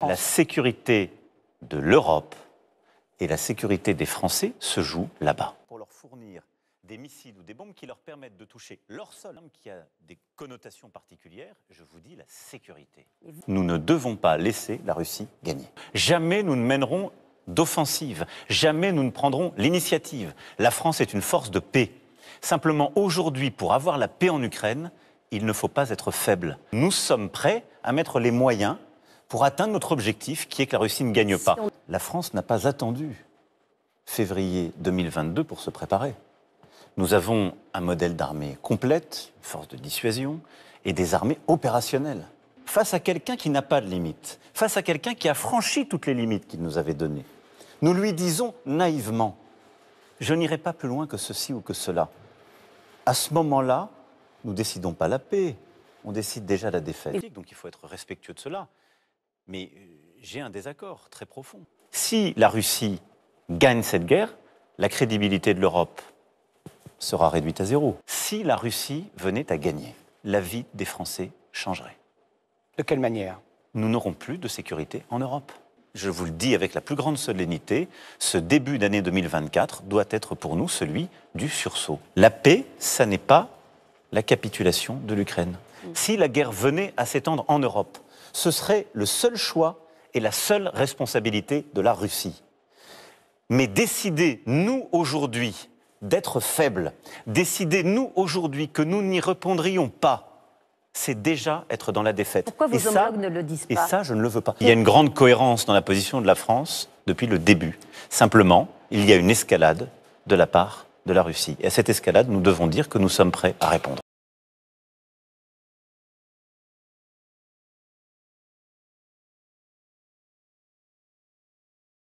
la sécurité de l'Europe et la sécurité des Français se jouent là-bas. Pour leur fournir des missiles ou des bombes qui leur permettent de toucher leur sol, qui a des connotations particulières, je vous dis la sécurité. Nous ne devons pas laisser la Russie gagner. Jamais nous ne mènerons d'offensive, jamais nous ne prendrons l'initiative. La France est une force de paix. Simplement, aujourd'hui, pour avoir la paix en Ukraine, il ne faut pas être faible. Nous sommes prêts à mettre les moyens pour atteindre notre objectif qui est que la Russie ne gagne pas. La France n'a pas attendu février 2022 pour se préparer. Nous avons un modèle d'armée complète, une force de dissuasion, et des armées opérationnelles. Face à quelqu'un qui n'a pas de limites, face à quelqu'un qui a franchi toutes les limites qu'il nous avait données, nous lui disons naïvement, je n'irai pas plus loin que ceci ou que cela. À ce moment-là, nous décidons pas la paix, on décide déjà la défaite. Donc il faut être respectueux de cela. Mais euh, j'ai un désaccord très profond. Si la Russie gagne cette guerre, la crédibilité de l'Europe sera réduite à zéro. Si la Russie venait à gagner, la vie des Français changerait. De quelle manière Nous n'aurons plus de sécurité en Europe. Je vous le dis avec la plus grande solennité, ce début d'année 2024 doit être pour nous celui du sursaut. La paix, ça n'est pas la capitulation de l'Ukraine. Mm. Si la guerre venait à s'étendre en Europe, ce serait le seul choix et la seule responsabilité de la Russie. Mais décider, nous, aujourd'hui, d'être faibles, décider, nous, aujourd'hui, que nous n'y répondrions pas, c'est déjà être dans la défaite. Pourquoi vos homologues ne le disent pas Et ça, je ne le veux pas. Il y a une grande cohérence dans la position de la France depuis le début. Simplement, il y a une escalade de la part de la Russie. Et à cette escalade, nous devons dire que nous sommes prêts à répondre.